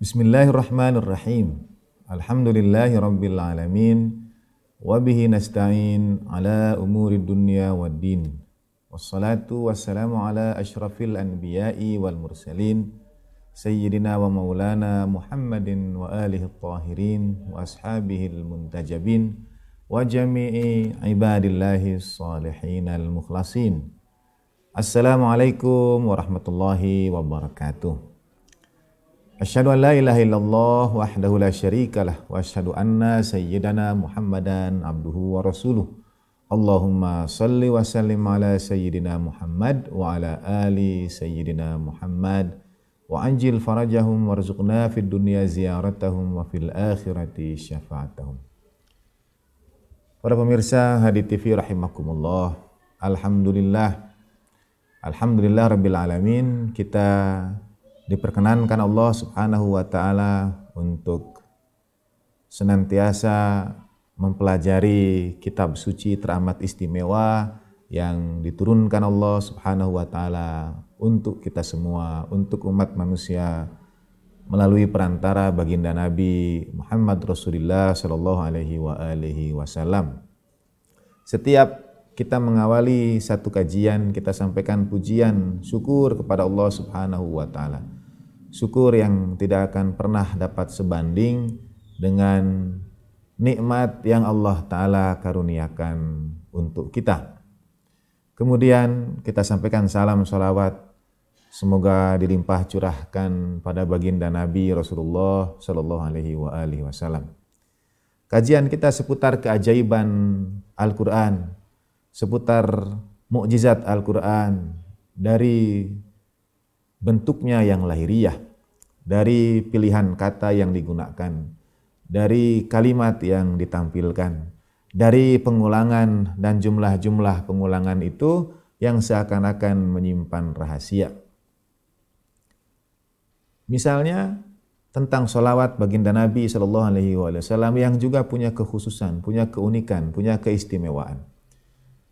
بسم الله الرحمن الرحيم الحمد لله رب العالمين وبه نستعين على أمور الدنيا والدين والصلاة والسلام على أشرف الأنبياء والمرسلين سيدنا ومولانا محمد وآله الطاهرين وأصحابه المنتجبين وجميع عباد الله الصالحين المخلصين السلام عليكم ورحمة الله وبركاته Asyhadu an la ilaha illallah wahdahu la syarikalah wa asyhadu anna sayyidana Muhammadan abduhu wa rasuluh. Allahumma salli wa sallim ala sayyidina Muhammad wa ala ali sayyidina Muhammad wa anjil farajahum warzuqna fid dunya ziyaratahum wa fil akhirati syafaatahum. Para pemirsa Hadi TV rahimakumullah. Alhamdulillah. Alhamdulillah rabbil alamin kita diperkenankan Allah Subhanahu wa taala untuk senantiasa mempelajari kitab suci teramat istimewa yang diturunkan Allah Subhanahu wa taala untuk kita semua, untuk umat manusia melalui perantara baginda Nabi Muhammad Rasulullah sallallahu alaihi wa alihi wasallam. Setiap kita mengawali satu kajian, kita sampaikan pujian, syukur kepada Allah Subhanahu wa taala syukur yang tidak akan pernah dapat sebanding dengan nikmat yang Allah Ta'ala karuniakan untuk kita. Kemudian kita sampaikan salam salawat semoga dilimpah curahkan pada baginda Nabi Rasulullah Sallallahu Alaihi Wasallam. Kajian kita seputar keajaiban Al-Quran, seputar mukjizat Al-Quran dari bentuknya yang lahiriah, dari pilihan kata yang digunakan, dari kalimat yang ditampilkan, dari pengulangan dan jumlah-jumlah pengulangan itu yang seakan-akan menyimpan rahasia. Misalnya tentang sholawat baginda Nabi Shallallahu Alaihi Wasallam yang juga punya kekhususan, punya keunikan, punya keistimewaan.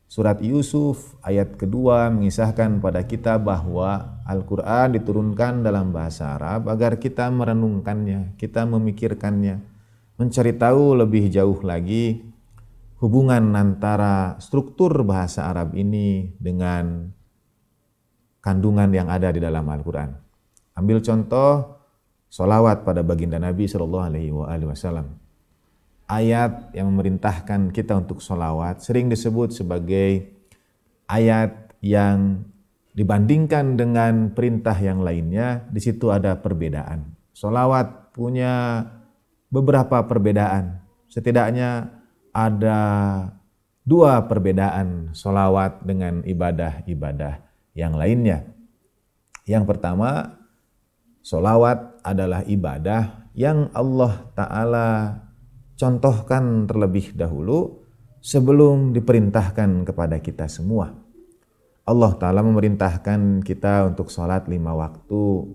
Surat Yusuf ayat kedua mengisahkan pada kita bahwa Al-Quran diturunkan dalam bahasa Arab agar kita merenungkannya, kita memikirkannya, mencari tahu lebih jauh lagi hubungan antara struktur bahasa Arab ini dengan kandungan yang ada di dalam Al-Quran. Ambil contoh solawat pada baginda Nabi Shallallahu Alaihi Wasallam ayat yang memerintahkan kita untuk sholawat sering disebut sebagai ayat yang dibandingkan dengan perintah yang lainnya, di situ ada perbedaan. Sholawat punya beberapa perbedaan. Setidaknya ada dua perbedaan sholawat dengan ibadah-ibadah yang lainnya. Yang pertama, sholawat adalah ibadah yang Allah Ta'ala contohkan terlebih dahulu sebelum diperintahkan kepada kita semua. Allah Ta'ala memerintahkan kita untuk sholat lima waktu.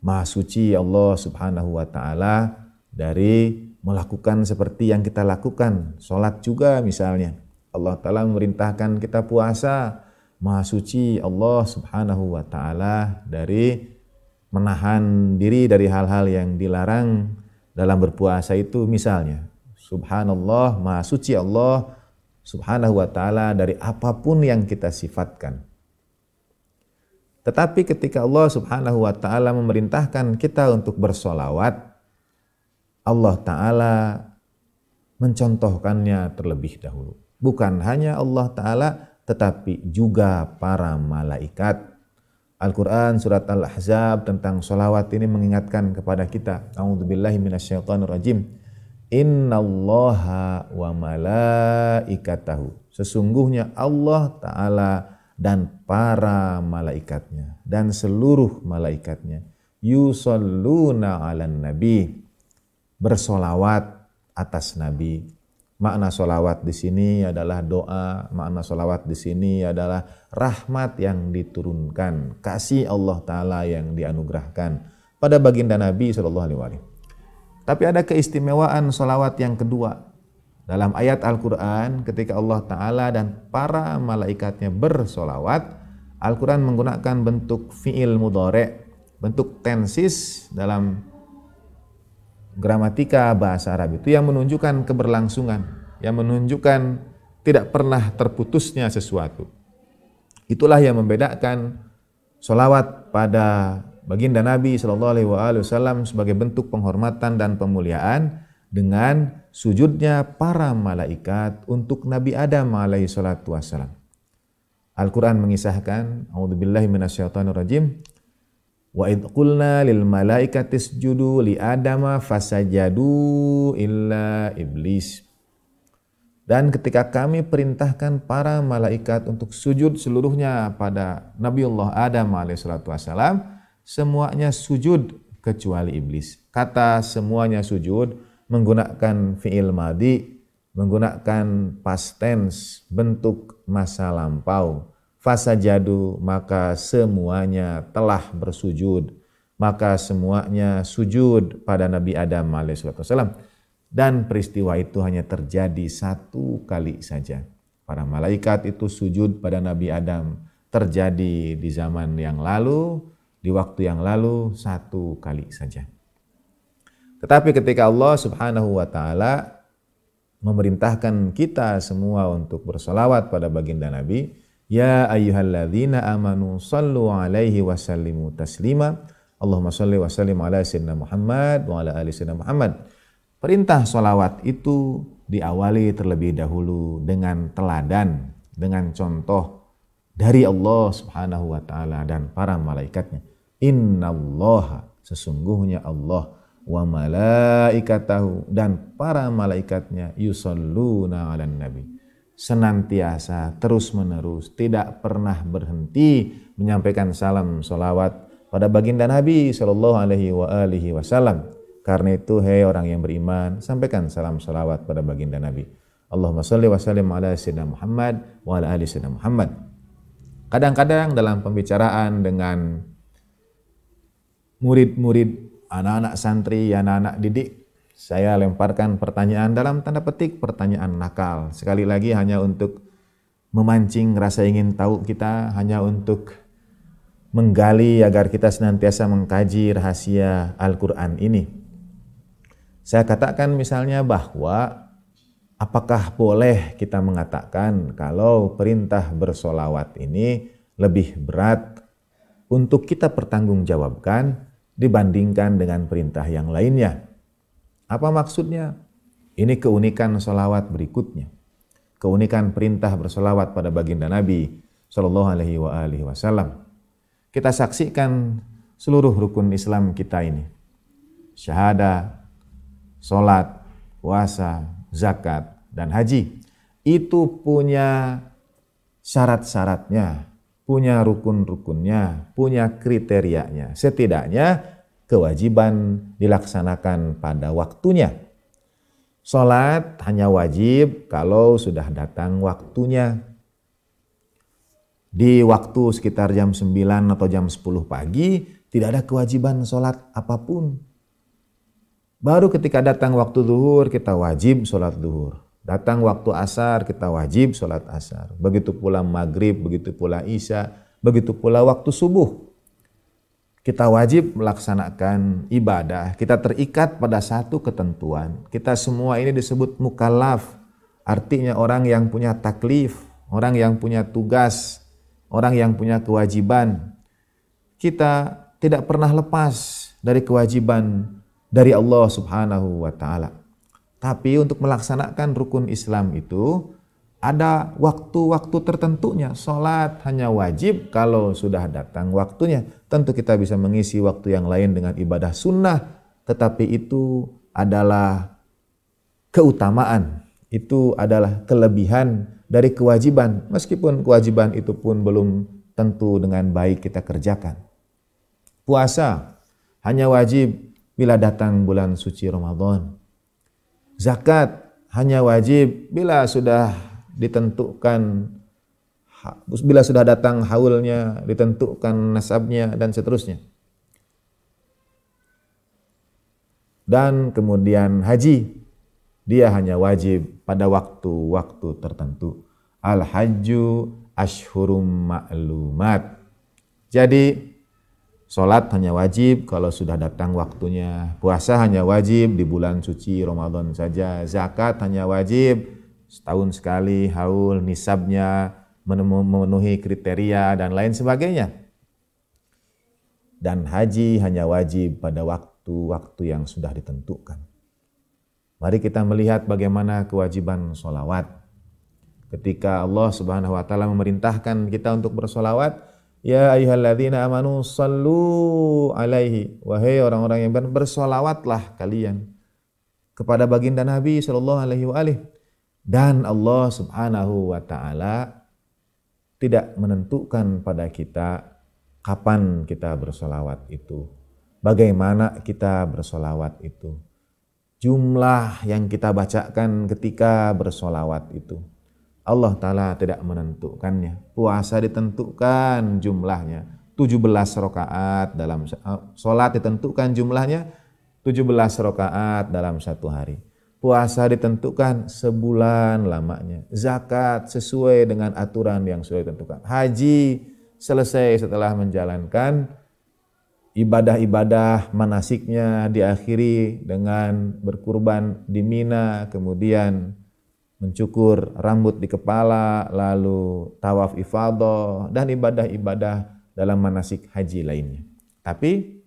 Maha suci Allah Subhanahu wa Ta'ala dari melakukan seperti yang kita lakukan. Sholat juga misalnya. Allah Ta'ala memerintahkan kita puasa. Maha suci Allah Subhanahu wa Ta'ala dari menahan diri dari hal-hal yang dilarang dalam berpuasa itu misalnya subhanallah maha suci Allah subhanahu wa taala dari apapun yang kita sifatkan. Tetapi ketika Allah subhanahu wa taala memerintahkan kita untuk bersolawat, Allah taala mencontohkannya terlebih dahulu. Bukan hanya Allah taala tetapi juga para malaikat Al-Quran, surat Al-Ahzab tentang sholawat ini mengingatkan kepada kita. A'udzubillahi Inna allaha wa malaikatahu. Sesungguhnya Allah Ta'ala dan para malaikatnya dan seluruh malaikatnya yusalluna ala nabi bersolawat atas nabi Makna solawat di sini adalah doa, makna solawat di sini adalah rahmat yang diturunkan, kasih Allah Ta'ala yang dianugerahkan pada baginda Nabi saw. Tapi ada keistimewaan solawat yang kedua dalam ayat Al-Quran ketika Allah Ta'ala dan para malaikatnya bersolawat, Al-Quran menggunakan bentuk fi'il mudore, bentuk tensis dalam gramatika bahasa Arab itu yang menunjukkan keberlangsungan, yang menunjukkan tidak pernah terputusnya sesuatu. Itulah yang membedakan solawat pada baginda Nabi Shallallahu Alaihi Wasallam sebagai bentuk penghormatan dan pemuliaan dengan sujudnya para malaikat untuk Nabi Adam alaihi salatu wasalam. Al-Quran mengisahkan, A'udzubillahi minasyaitonirrajim, rajim Wa idh qulna lil malaikati isjudu li adama fasajadu illa iblis. Dan ketika kami perintahkan para malaikat untuk sujud seluruhnya pada Nabiullah Adam salatu wasalam, semuanya sujud kecuali iblis. Kata semuanya sujud menggunakan fi'il madi, menggunakan past tense, bentuk masa lampau Fasa jadu maka semuanya telah bersujud maka semuanya sujud pada Nabi Adam alaihissalam dan peristiwa itu hanya terjadi satu kali saja para malaikat itu sujud pada Nabi Adam terjadi di zaman yang lalu di waktu yang lalu satu kali saja tetapi ketika Allah subhanahu wa ta'ala memerintahkan kita semua untuk bersolawat pada baginda Nabi, Ya ayyuhalladzina amanu sallu alaihi wa sallimu taslima. Allahumma salli wa sallim ala sayyidina Muhammad wa ala ali sayyidina Muhammad. Perintah solawat itu diawali terlebih dahulu dengan teladan, dengan contoh dari Allah Subhanahu wa taala dan para malaikatnya. Innallaha sesungguhnya Allah wa malaikatahu dan para malaikatnya yusalluna 'alan nabi senantiasa terus menerus tidak pernah berhenti menyampaikan salam solawat pada baginda Nabi Shallallahu Alaihi wa alihi Wasallam. Karena itu, hei orang yang beriman, sampaikan salam solawat pada baginda Nabi. Allahumma salli wa sallim ala sayyidina Muhammad wa ala ali sayyidina Muhammad. Kadang-kadang dalam pembicaraan dengan murid-murid, anak-anak santri, anak-anak didik, saya lemparkan pertanyaan dalam tanda petik, pertanyaan nakal. Sekali lagi hanya untuk memancing rasa ingin tahu kita, hanya untuk menggali agar kita senantiasa mengkaji rahasia Al-Quran ini. Saya katakan misalnya bahwa apakah boleh kita mengatakan kalau perintah bersolawat ini lebih berat untuk kita pertanggungjawabkan dibandingkan dengan perintah yang lainnya. Apa maksudnya? Ini keunikan solawat berikutnya. Keunikan perintah bersolawat pada baginda Nabi Shallallahu Alaihi Wasallam. Kita saksikan seluruh rukun Islam kita ini. Syahada, sholat, puasa, zakat, dan haji. Itu punya syarat-syaratnya, punya rukun-rukunnya, punya kriterianya. Setidaknya kewajiban dilaksanakan pada waktunya. Sholat hanya wajib kalau sudah datang waktunya. Di waktu sekitar jam 9 atau jam 10 pagi tidak ada kewajiban sholat apapun. Baru ketika datang waktu duhur kita wajib sholat duhur. Datang waktu asar kita wajib sholat asar. Begitu pula maghrib, begitu pula isya, begitu pula waktu subuh kita wajib melaksanakan ibadah, kita terikat pada satu ketentuan. Kita semua ini disebut mukallaf, artinya orang yang punya taklif, orang yang punya tugas, orang yang punya kewajiban. Kita tidak pernah lepas dari kewajiban dari Allah Subhanahu wa taala. Tapi untuk melaksanakan rukun Islam itu ada waktu-waktu tertentunya. Sholat hanya wajib kalau sudah datang waktunya. Tentu kita bisa mengisi waktu yang lain dengan ibadah sunnah, tetapi itu adalah keutamaan. Itu adalah kelebihan dari kewajiban, meskipun kewajiban itu pun belum tentu dengan baik kita kerjakan. Puasa hanya wajib bila datang bulan suci Ramadan. Zakat hanya wajib bila sudah ditentukan bila sudah datang haulnya, ditentukan nasabnya dan seterusnya. Dan kemudian haji, dia hanya wajib pada waktu-waktu tertentu. Al-hajju ashhurum ma'lumat. Jadi Sholat hanya wajib kalau sudah datang waktunya. Puasa hanya wajib di bulan suci Ramadan saja. Zakat hanya wajib setahun sekali haul nisabnya memenuhi kriteria dan lain sebagainya. Dan haji hanya wajib pada waktu-waktu yang sudah ditentukan. Mari kita melihat bagaimana kewajiban sholawat. Ketika Allah Subhanahu wa taala memerintahkan kita untuk bersolawat, ya ayyuhalladzina amanu sallu alaihi. Wahai orang-orang yang beriman, bersolawatlah kalian kepada baginda Nabi sallallahu alaihi wa alihi dan Allah Subhanahu wa taala tidak menentukan pada kita kapan kita bersolawat itu, bagaimana kita bersolawat itu, jumlah yang kita bacakan ketika bersolawat itu. Allah Ta'ala tidak menentukannya. Puasa ditentukan jumlahnya. 17 rakaat dalam sholat eh, ditentukan jumlahnya 17 rakaat dalam satu hari. Puasa ditentukan sebulan lamanya. Zakat sesuai dengan aturan yang sudah ditentukan. Haji selesai setelah menjalankan ibadah-ibadah manasiknya diakhiri dengan berkurban di Mina, kemudian mencukur rambut di kepala, lalu tawaf ifadah dan ibadah-ibadah dalam manasik haji lainnya. Tapi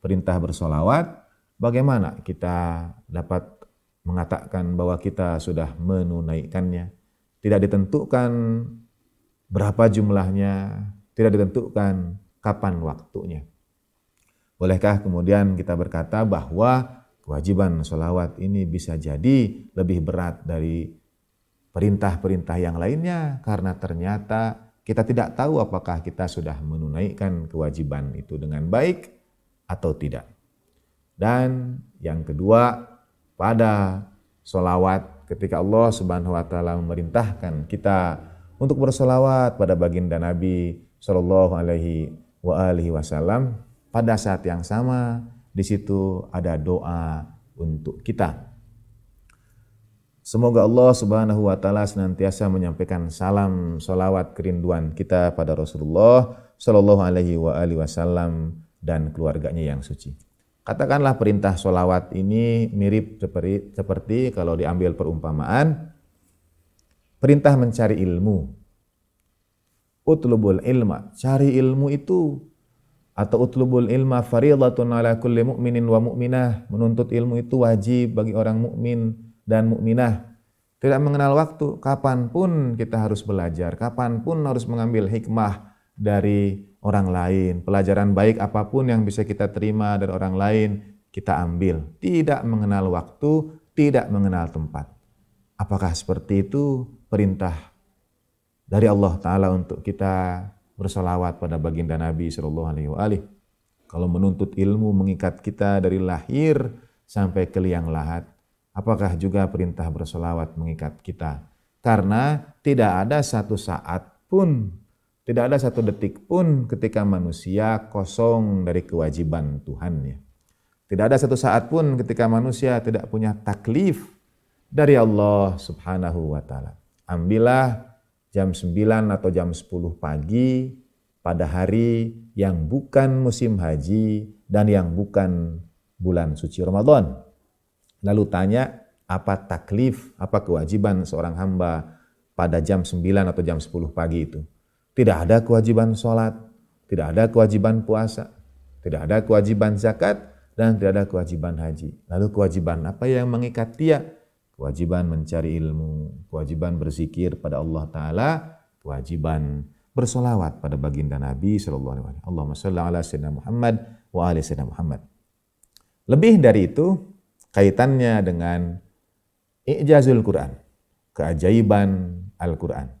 perintah bersolawat, bagaimana kita dapat mengatakan bahwa kita sudah menunaikannya. Tidak ditentukan berapa jumlahnya, tidak ditentukan kapan waktunya. Bolehkah kemudian kita berkata bahwa kewajiban sholawat ini bisa jadi lebih berat dari perintah-perintah yang lainnya karena ternyata kita tidak tahu apakah kita sudah menunaikan kewajiban itu dengan baik atau tidak. Dan yang kedua, pada solawat ketika Allah Subhanahu wa taala memerintahkan kita untuk bersolawat pada baginda Nabi Shallallahu alaihi wa alihi wasallam pada saat yang sama di situ ada doa untuk kita. Semoga Allah Subhanahu wa taala senantiasa menyampaikan salam solawat kerinduan kita pada Rasulullah Shallallahu alaihi wa alihi wasallam dan keluarganya yang suci. Katakanlah perintah solawat ini mirip seperti, seperti kalau diambil perumpamaan, perintah mencari ilmu. Utlubul ilma, cari ilmu itu atau utlubul ilma faridatun ala kulli mu'minin wa mu'minah. Menuntut ilmu itu wajib bagi orang mukmin dan mukminah. Tidak mengenal waktu, kapan pun kita harus belajar, kapan pun harus mengambil hikmah dari orang lain. Pelajaran baik apapun yang bisa kita terima dari orang lain, kita ambil. Tidak mengenal waktu, tidak mengenal tempat. Apakah seperti itu perintah dari Allah Ta'ala untuk kita bersolawat pada baginda Nabi SAW? Alaihi Wasallam. Kalau menuntut ilmu mengikat kita dari lahir sampai ke liang lahat, apakah juga perintah bersolawat mengikat kita? Karena tidak ada satu saat pun tidak ada satu detik pun ketika manusia kosong dari kewajiban Tuhannya. Tidak ada satu saat pun ketika manusia tidak punya taklif dari Allah Subhanahu wa taala. Ambillah jam 9 atau jam 10 pagi pada hari yang bukan musim haji dan yang bukan bulan suci Ramadan. Lalu tanya apa taklif, apa kewajiban seorang hamba pada jam 9 atau jam 10 pagi itu. Tidak ada kewajiban sholat, tidak ada kewajiban puasa, tidak ada kewajiban zakat, dan tidak ada kewajiban haji. Lalu kewajiban apa yang mengikat dia? Kewajiban mencari ilmu, kewajiban berzikir pada Allah Ta'ala, kewajiban bersolawat pada baginda Nabi saw. Alaihi Wasallam. Allahumma sholli ala sayyidina Muhammad wa ala sayyidina Muhammad. Lebih dari itu, kaitannya dengan ijazul Quran, keajaiban Al-Quran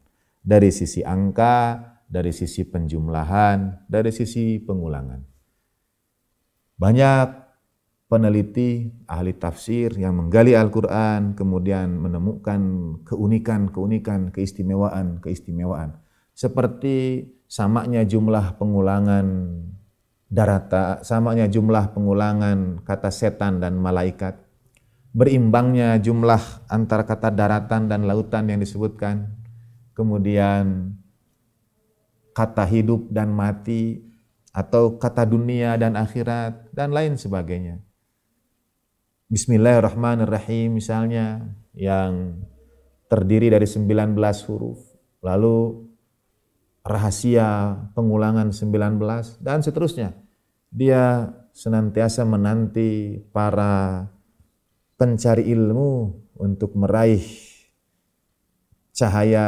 dari sisi angka, dari sisi penjumlahan, dari sisi pengulangan. Banyak peneliti, ahli tafsir yang menggali Al-Quran, kemudian menemukan keunikan-keunikan, keistimewaan-keistimewaan. Seperti samanya jumlah pengulangan darata, samanya jumlah pengulangan kata setan dan malaikat, berimbangnya jumlah antara kata daratan dan lautan yang disebutkan, kemudian kata hidup dan mati, atau kata dunia dan akhirat, dan lain sebagainya. Bismillahirrahmanirrahim misalnya, yang terdiri dari 19 huruf, lalu rahasia pengulangan 19, dan seterusnya. Dia senantiasa menanti para pencari ilmu untuk meraih cahaya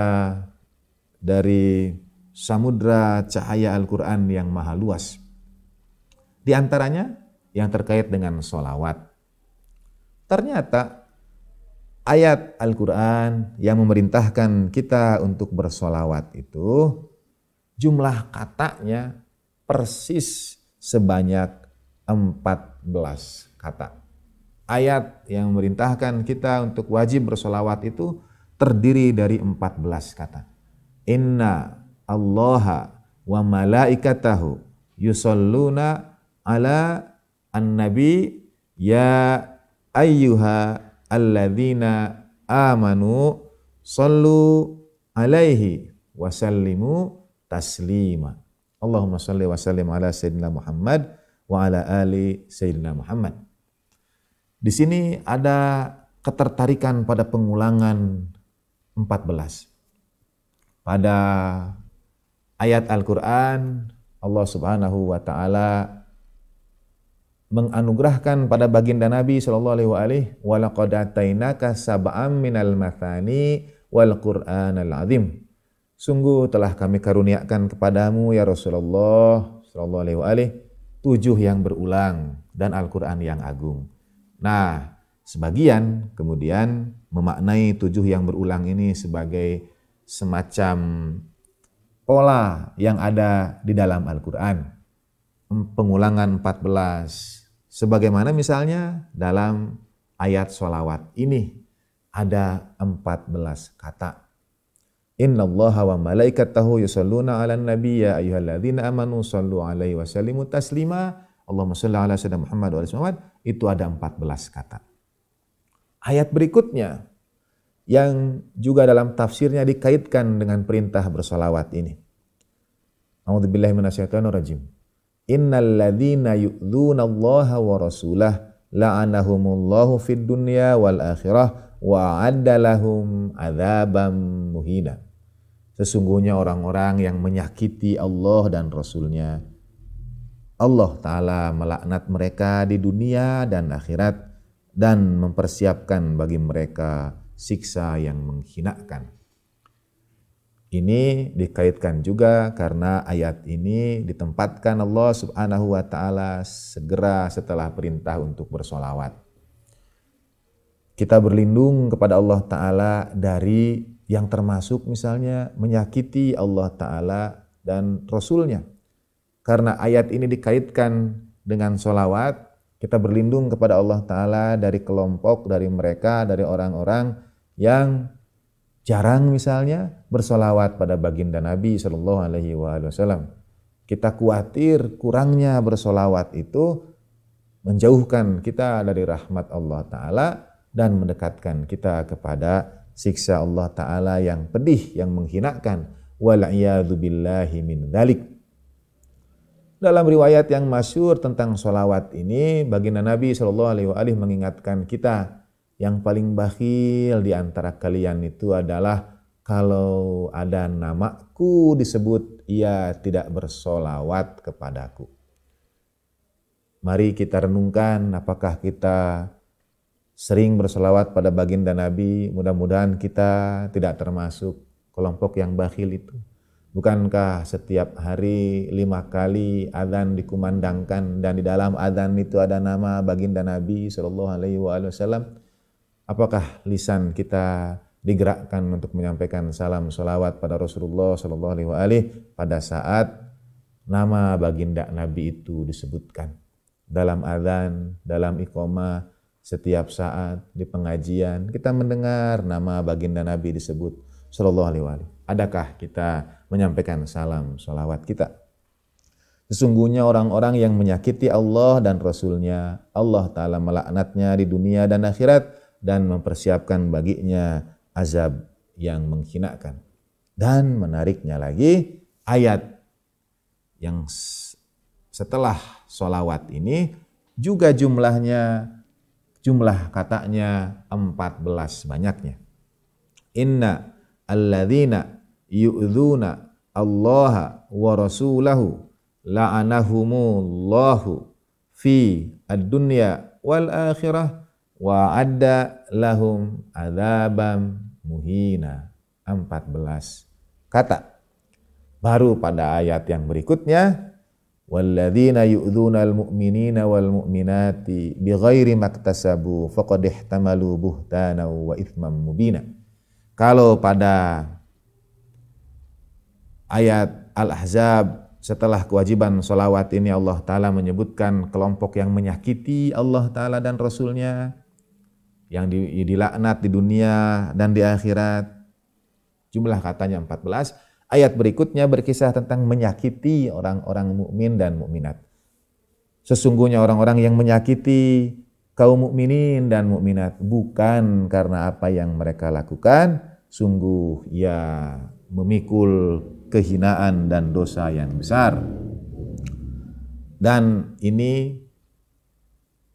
dari samudra cahaya Al-Quran yang maha luas. Di antaranya yang terkait dengan sholawat. Ternyata ayat Al-Quran yang memerintahkan kita untuk bersolawat itu jumlah katanya persis sebanyak 14 kata. Ayat yang memerintahkan kita untuk wajib bersolawat itu terdiri dari 14 kata. Inna allaha wa malaikatahu yusalluna ala an-nabi ya ayyuha alladzina amanu sallu alaihi wa sallimu taslima. Allahumma salli wa sallim ala sayyidina Muhammad wa ala ali sayyidina Muhammad. Di sini ada ketertarikan pada pengulangan 14. Pada ayat Al-Qur'an Allah Subhanahu wa taala menganugerahkan pada baginda Nabi sallallahu alaihi wa laqad atainaka sab'an minal mathani wal qur'anal azim. Sungguh telah kami karuniakan kepadamu ya Rasulullah sallallahu alaihi tujuh yang berulang dan Al-Qur'an yang agung. Nah, sebagian kemudian memaknai tujuh yang berulang ini sebagai semacam pola yang ada di dalam Al-Quran. Pengulangan 14, sebagaimana misalnya dalam ayat sholawat ini ada 14 kata. Inna Allah wa malaikatahu yusalluna ala nabiyya ayyuhalladzina amanu sallu alaihi wa sallimu taslima. Allahumma salli ala sayyidina Muhammad wa ala Itu ada 14 kata. Ayat berikutnya yang juga dalam tafsirnya dikaitkan dengan perintah bersolawat ini. A'udzubillahi minasyaitonirrajim. Innal ladzina yu'dzuna Allah wa rasulah la'anahumullahu fid dunya wal akhirah wa lahum adzabam muhina. Sesungguhnya orang-orang yang menyakiti Allah dan Rasulnya, Allah Ta'ala melaknat mereka di dunia dan akhirat dan mempersiapkan bagi mereka siksa yang menghinakan. Ini dikaitkan juga karena ayat ini ditempatkan Allah Subhanahu wa taala segera setelah perintah untuk bersolawat. Kita berlindung kepada Allah taala dari yang termasuk misalnya menyakiti Allah taala dan rasulnya. Karena ayat ini dikaitkan dengan solawat, kita berlindung kepada Allah Ta'ala dari kelompok, dari mereka, dari orang-orang yang jarang misalnya bersolawat pada baginda Nabi Sallallahu Alaihi Wasallam. Kita khawatir kurangnya bersolawat itu menjauhkan kita dari rahmat Allah Ta'ala dan mendekatkan kita kepada siksa Allah Ta'ala yang pedih, yang menghinakan. Wal'iyadu billahi min dalik. Dalam riwayat yang masyur tentang sholawat ini, baginda Nabi Shallallahu Alaihi mengingatkan kita yang paling bakhil di antara kalian itu adalah kalau ada namaku disebut ia tidak bersolawat kepadaku. Mari kita renungkan apakah kita sering bersolawat pada baginda Nabi, mudah-mudahan kita tidak termasuk kelompok yang bakhil itu. Bukankah setiap hari lima kali adzan dikumandangkan dan di dalam adzan itu ada nama baginda Nabi Shallallahu Alaihi Wasallam? Apakah lisan kita digerakkan untuk menyampaikan salam salawat pada Rasulullah Shallallahu Alaihi pada saat nama baginda Nabi itu disebutkan dalam adzan, dalam iqomah, setiap saat di pengajian kita mendengar nama baginda Nabi disebut Shallallahu Alaihi Wasallam. Adakah kita menyampaikan salam sholawat kita. Sesungguhnya orang-orang yang menyakiti Allah dan Rasulnya, Allah Ta'ala melaknatnya di dunia dan akhirat dan mempersiapkan baginya azab yang menghinakan. Dan menariknya lagi ayat yang setelah sholawat ini juga jumlahnya, jumlah katanya 14 banyaknya. Inna alladzina yu'dhuna Allah wa rasulahu la'anahumullahu fi ad-dunya wal akhirah wa adda lahum adzabam muhina 14 kata baru pada ayat yang berikutnya walladzina yu'dzunal mu'minina wal mu'minati bighairi maktasabu faqad ihtamalu buhtana wa ithman mubina kalau pada ayat Al-Ahzab setelah kewajiban sholawat ini Allah Ta'ala menyebutkan kelompok yang menyakiti Allah Ta'ala dan Rasulnya yang dilaknat di dunia dan di akhirat jumlah katanya 14 ayat berikutnya berkisah tentang menyakiti orang-orang mukmin dan mukminat sesungguhnya orang-orang yang menyakiti kaum mukminin dan mukminat bukan karena apa yang mereka lakukan sungguh ya memikul kehinaan dan dosa yang besar. Dan ini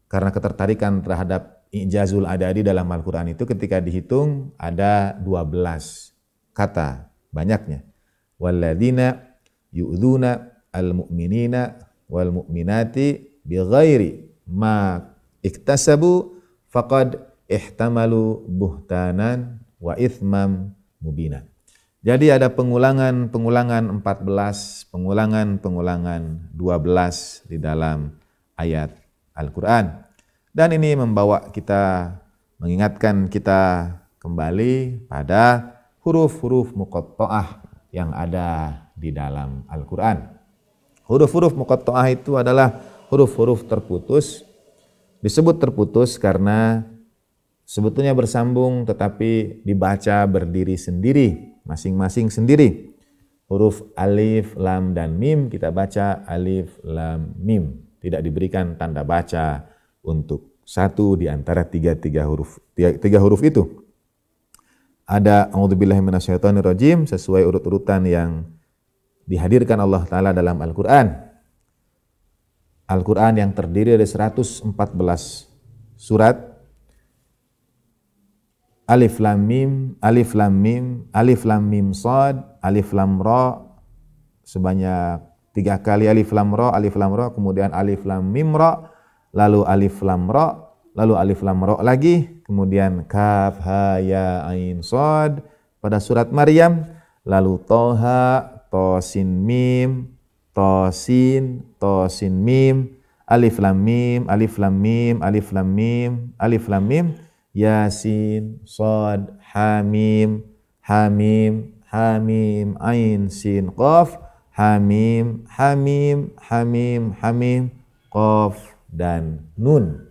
karena ketertarikan terhadap ijazul adadi dalam Al-Quran itu ketika dihitung ada 12 kata banyaknya. Walladina yu'duna al-mu'minina wal-mu'minati bighairi ma iktasabu faqad ihtamalu buhtanan wa ithmam mubinan. Jadi ada pengulangan, pengulangan 14, pengulangan, pengulangan 12 di dalam ayat Al-Quran. Dan ini membawa kita, mengingatkan kita kembali pada huruf-huruf muqatta'ah yang ada di dalam Al-Quran. Huruf-huruf muqatta'ah itu adalah huruf-huruf terputus. Disebut terputus karena sebetulnya bersambung tetapi dibaca berdiri sendiri masing-masing sendiri. Huruf alif, lam, dan mim kita baca alif, lam, mim. Tidak diberikan tanda baca untuk satu di antara tiga-tiga huruf tiga, tiga huruf itu. Ada rajim sesuai urut-urutan yang dihadirkan Allah Ta'ala dalam Al-Quran. Al-Quran yang terdiri dari 114 surat alif lam mim, alif lam mim, alif lam mim sod alif lam ro sebanyak tiga kali alif lam ro alif lam ro kemudian alif lam mim ro lalu alif lam ro lalu alif lam ro lagi, kemudian kaf ha ya ain sod pada surat Maryam, lalu toha, to sin mim, to sin, to sin mim, alif lam mim, alif lam mim, alif lam mim, alif lam mim, alif lam mim Yasin, Sad, Hamim, Hamim, Hamim, Ain, Sin, Qaf, Hamim, Hamim, Hamim, Hamim, Qaf, dan Nun.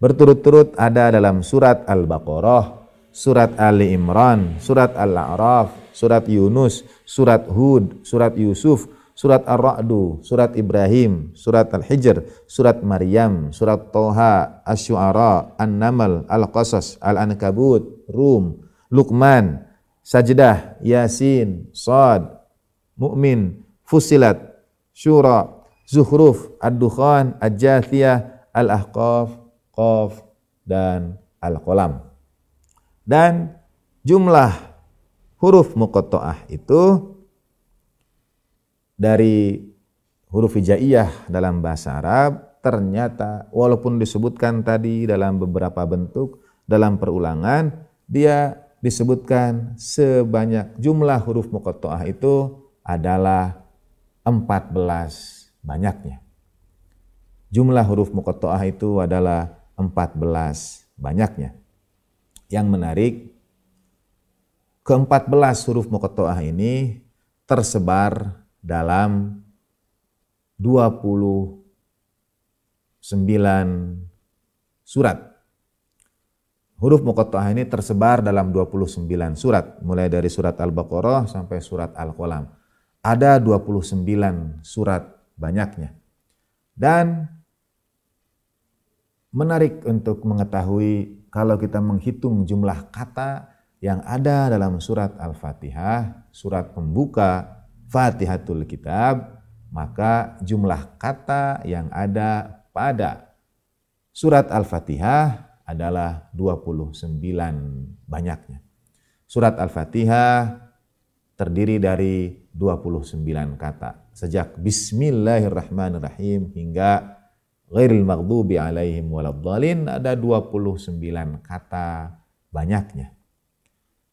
Berturut-turut ada dalam surat Al-Baqarah, surat Ali Imran, surat Al-A'raf, surat Yunus, surat Hud, surat Yusuf, surat Ar-Ra'du, surat Ibrahim, surat Al-Hijr, surat Maryam, surat Toha, Asy-Syu'ara, An-Naml, Al-Qasas, Al-Ankabut, Rum, Luqman, Sajdah, Yasin, Sad, Mu'min, Fusilat, Syura, Zuhruf, Ad-Dukhan, Ad-Jathiyah, Al-Ahqaf, Qaf, dan Al-Qalam. Dan jumlah huruf muqatta'ah itu dari huruf hijaiyah dalam bahasa Arab ternyata walaupun disebutkan tadi dalam beberapa bentuk dalam perulangan dia disebutkan sebanyak jumlah huruf muqatta'ah itu adalah 14 banyaknya. Jumlah huruf muqatta'ah itu adalah 14 banyaknya. Yang menarik ke-14 huruf muqatta'ah ini tersebar dalam 29 surat. Huruf muqatta'ah ini tersebar dalam 29 surat, mulai dari surat Al-Baqarah sampai surat Al-Qalam. Ada 29 surat banyaknya. Dan menarik untuk mengetahui kalau kita menghitung jumlah kata yang ada dalam surat Al-Fatihah, surat pembuka, Fatihatul Kitab, maka jumlah kata yang ada pada surat Al-Fatihah adalah 29 banyaknya. Surat Al-Fatihah terdiri dari 29 kata sejak bismillahirrahmanirrahim hingga ghairil maghdubi alaihim waladhalin ada 29 kata banyaknya.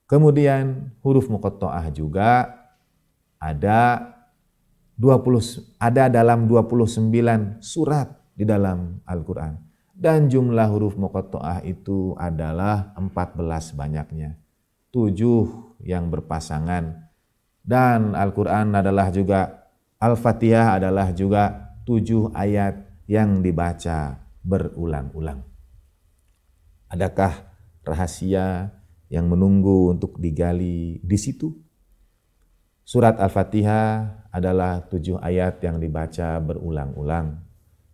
Kemudian huruf muqatta'ah juga ada 20 ada dalam 29 surat di dalam Al-Qur'an dan jumlah huruf muqatta'ah itu adalah 14 banyaknya. 7 yang berpasangan dan Al-Qur'an adalah juga Al-Fatihah adalah juga 7 ayat yang dibaca berulang-ulang. Adakah rahasia yang menunggu untuk digali di situ? Surat Al-Fatihah adalah tujuh ayat yang dibaca berulang-ulang.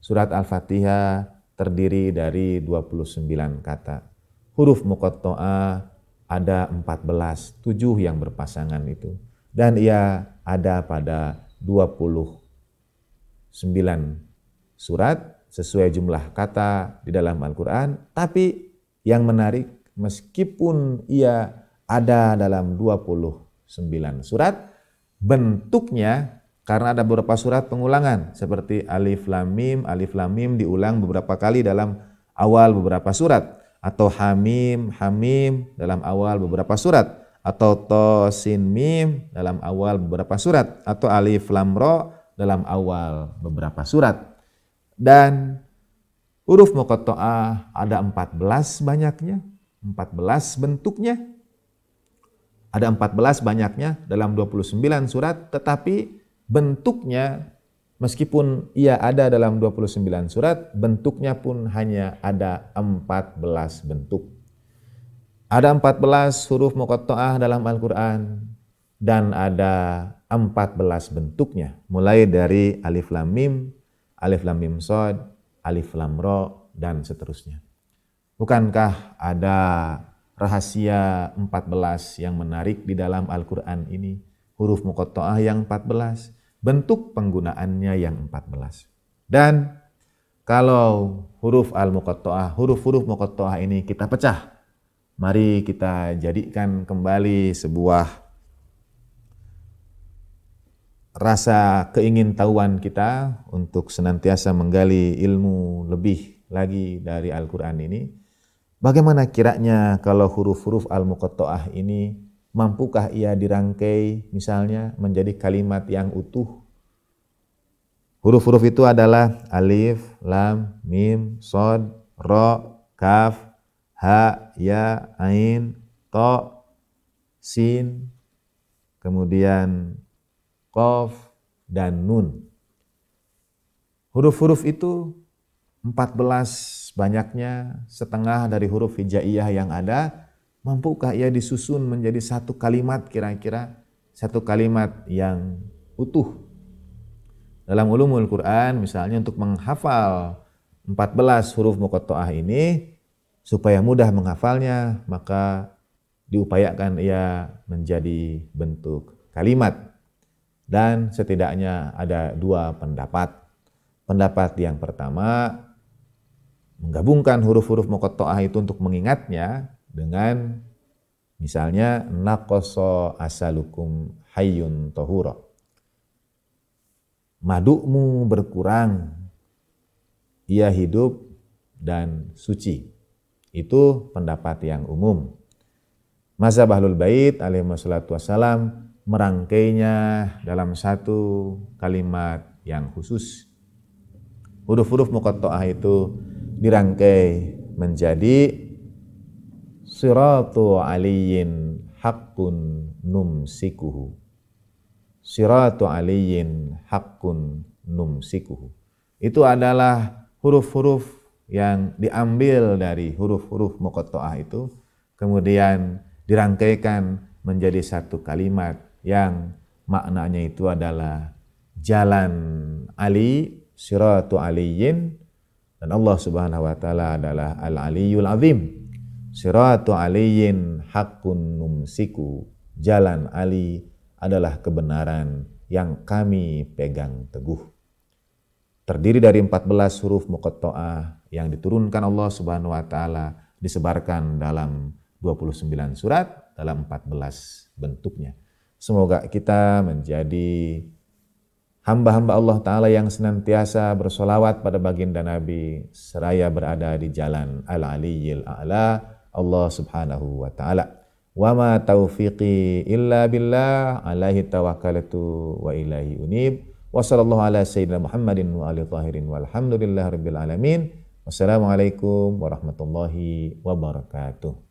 Surat Al-Fatihah terdiri dari 29 kata. Huruf muqatta'ah ada 14, tujuh yang berpasangan itu. Dan ia ada pada 29 surat sesuai jumlah kata di dalam Al-Quran. Tapi yang menarik meskipun ia ada dalam 29 surat, bentuknya karena ada beberapa surat pengulangan seperti alif lam mim, alif lam mim diulang beberapa kali dalam awal beberapa surat atau hamim, hamim dalam awal beberapa surat atau to sin mim dalam awal beberapa surat atau alif lam ro dalam awal beberapa surat. Dan huruf muqatta'ah ada 14 banyaknya, 14 bentuknya ada 14 banyaknya dalam 29 surat, tetapi bentuknya meskipun ia ada dalam 29 surat, bentuknya pun hanya ada 14 bentuk. Ada 14 huruf muqatta'ah dalam Al-Quran dan ada 14 bentuknya. Mulai dari alif lam mim, alif lam mim sod, alif lam ro, dan seterusnya. Bukankah ada rahasia 14 yang menarik di dalam Al-Quran ini. Huruf muqatta'ah yang 14, bentuk penggunaannya yang 14. Dan kalau huruf al-muqatta'ah, huruf-huruf muqatta'ah ini kita pecah. Mari kita jadikan kembali sebuah rasa keingin tahuan kita untuk senantiasa menggali ilmu lebih lagi dari Al-Quran ini Bagaimana kiranya kalau huruf-huruf al-muqatta'ah ini mampukah ia dirangkai misalnya menjadi kalimat yang utuh? Huruf-huruf itu adalah alif, lam, mim, sod, ro, kaf, ha, ya, ain, to, sin, kemudian kof, dan nun. Huruf-huruf itu 14 Sebanyaknya setengah dari huruf hijaiyah yang ada, mampukah ia disusun menjadi satu kalimat kira-kira satu kalimat yang utuh. Dalam ulumul Quran misalnya untuk menghafal 14 huruf mukotoah ini supaya mudah menghafalnya maka diupayakan ia menjadi bentuk kalimat dan setidaknya ada dua pendapat. Pendapat yang pertama menggabungkan huruf-huruf mukotto'ah itu untuk mengingatnya dengan misalnya nakoso asalukum hayyun tohuro. Madukmu berkurang, ia hidup dan suci. Itu pendapat yang umum. Masa Bahlul Bait alaihi wassalatu wassalam merangkainya dalam satu kalimat yang khusus. Huruf-huruf mukotto'ah itu dirangkai menjadi siratu aliyin haqqun numsikuhu siratu aliyin haqqun numsikuhu itu adalah huruf-huruf yang diambil dari huruf-huruf muqatta'ah itu kemudian dirangkaikan menjadi satu kalimat yang maknanya itu adalah jalan Ali siratu aliyin dan Allah Subhanahu wa taala adalah Al-Aliyul Azim. Siratu aliyin hakun numsiku. Jalan Ali adalah kebenaran yang kami pegang teguh. Terdiri dari 14 huruf muqatta'ah yang diturunkan Allah Subhanahu wa taala disebarkan dalam 29 surat dalam 14 bentuknya. Semoga kita menjadi hamba-hamba Allah Ta'ala yang senantiasa bersolawat pada baginda Nabi seraya berada di jalan al-aliyyil a'la Allah Subhanahu wa Ta'ala. Wa ma taufiqi illa billah alaihi tawakkaltu wa ilaihi unib. Wa sallallahu ala sayyidina Muhammadin wa alihi tahirin walhamdulillah rabbil alamin. Wassalamualaikum warahmatullahi wabarakatuh.